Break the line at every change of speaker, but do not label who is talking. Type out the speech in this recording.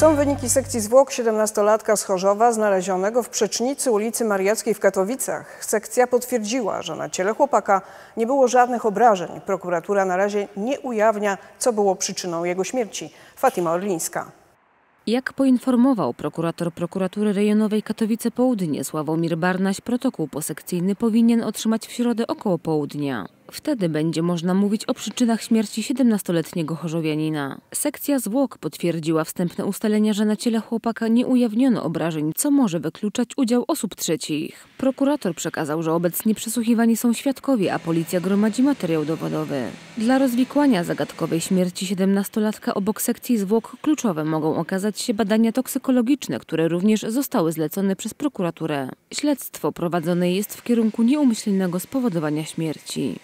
Są wyniki sekcji zwłok 17-latka z Chorzowa znalezionego w przecznicy ulicy Mariackiej w Katowicach. Sekcja potwierdziła, że na ciele chłopaka nie było żadnych obrażeń. Prokuratura na razie nie ujawnia, co było przyczyną jego śmierci. Fatima Orlińska.
Jak poinformował prokurator prokuratury rejonowej Katowice Południe Sławomir Barnaś, protokół posekcyjny powinien otrzymać w środę około południa. Wtedy będzie można mówić o przyczynach śmierci 17-letniego chorzowianina. Sekcja zwłok potwierdziła wstępne ustalenia, że na ciele chłopaka nie ujawniono obrażeń, co może wykluczać udział osób trzecich. Prokurator przekazał, że obecnie przesłuchiwani są świadkowie, a policja gromadzi materiał dowodowy. Dla rozwikłania zagadkowej śmierci 17-latka obok sekcji zwłok kluczowe mogą okazać się badania toksykologiczne, które również zostały zlecone przez prokuraturę. Śledztwo prowadzone jest w kierunku nieumyślnego spowodowania śmierci.